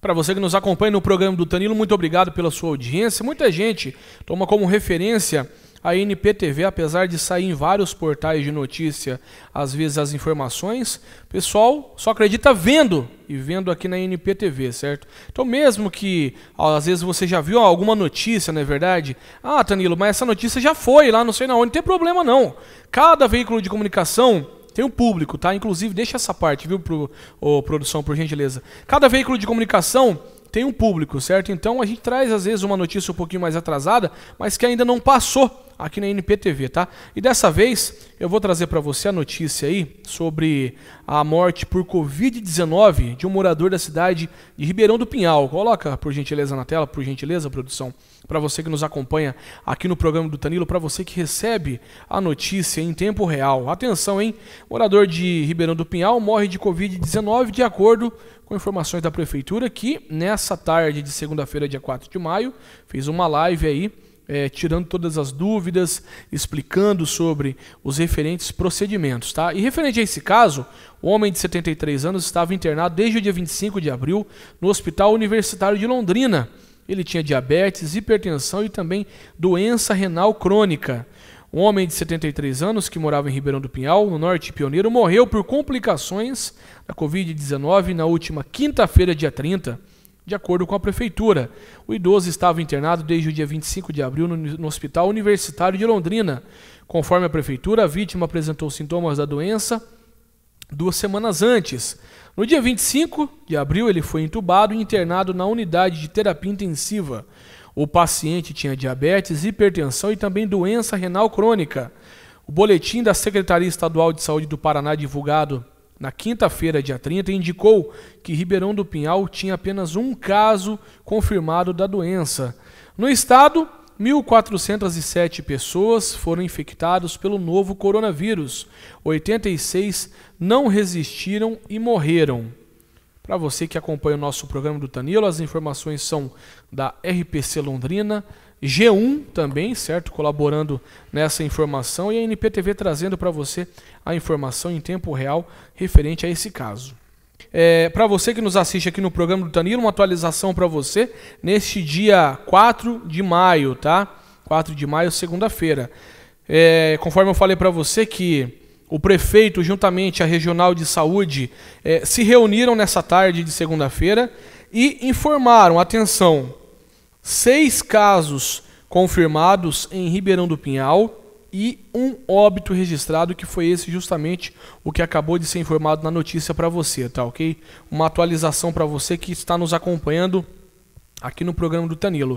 Para você que nos acompanha no programa do Tanilo, muito obrigado pela sua audiência. Muita gente toma como referência a NPTV, apesar de sair em vários portais de notícia, às vezes as informações, o pessoal só acredita vendo e vendo aqui na NPTV, certo? Então, mesmo que às vezes você já viu alguma notícia, não é verdade? Ah, Tanilo, mas essa notícia já foi lá, não sei na onde, não tem problema não. Cada veículo de comunicação tem um público, tá? Inclusive, deixa essa parte, viu, pro, oh, produção, por gentileza. Cada veículo de comunicação tem um público, certo? Então a gente traz às vezes uma notícia um pouquinho mais atrasada, mas que ainda não passou aqui na NPTV, tá? E dessa vez eu vou trazer para você a notícia aí sobre a morte por Covid-19 de um morador da cidade de Ribeirão do Pinhal. Coloca, por gentileza, na tela, por gentileza, produção, para você que nos acompanha aqui no programa do Tanilo, para você que recebe a notícia em tempo real. Atenção, hein? Morador de Ribeirão do Pinhal morre de Covid-19 de acordo com informações da prefeitura que nessa tarde de segunda-feira, dia 4 de maio, fez uma live aí é, tirando todas as dúvidas, explicando sobre os referentes procedimentos. Tá? E referente a esse caso, o homem de 73 anos estava internado desde o dia 25 de abril no Hospital Universitário de Londrina. Ele tinha diabetes, hipertensão e também doença renal crônica. Um homem de 73 anos que morava em Ribeirão do Pinhal, no norte pioneiro, morreu por complicações da Covid-19 na última quinta-feira, dia 30. De acordo com a prefeitura, o idoso estava internado desde o dia 25 de abril no, Hospital Universitário de Londrina. Conforme a prefeitura, a vítima apresentou sintomas da doença duas semanas antes. No dia 25 de abril, ele foi entubado e internado na unidade de terapia intensiva. O paciente tinha diabetes, hipertensão e também doença renal crônica. O boletim da Secretaria Estadual de Saúde do Paraná, divulgado na quinta-feira, dia 30, indicou que Ribeirão do Pinhal tinha apenas um caso confirmado da doença. No estado, 1.407 pessoas foram infectadas pelo novo coronavírus, 86 não resistiram e morreram. Para você que acompanha o nosso programa do Tanilo, as informações são da RPC Londrina, G1 também, certo? Colaborando nessa informação e a NPTV trazendo para você a informação em tempo real referente a esse caso. É, para você que nos assiste aqui no programa do Danilo, uma atualização para você neste dia 4 de maio, tá? 4 de maio, segunda-feira. É, conforme eu falei para você que o prefeito, juntamente a Regional de Saúde, é, se reuniram nessa tarde de segunda-feira e informaram, atenção, seis casos confirmados em Ribeirão do Pinhal e um óbito registrado, que foi esse justamente o que acabou de ser informado na notícia para você, tá ok? Uma atualização para você que está nos acompanhando aqui no programa do Tanilo.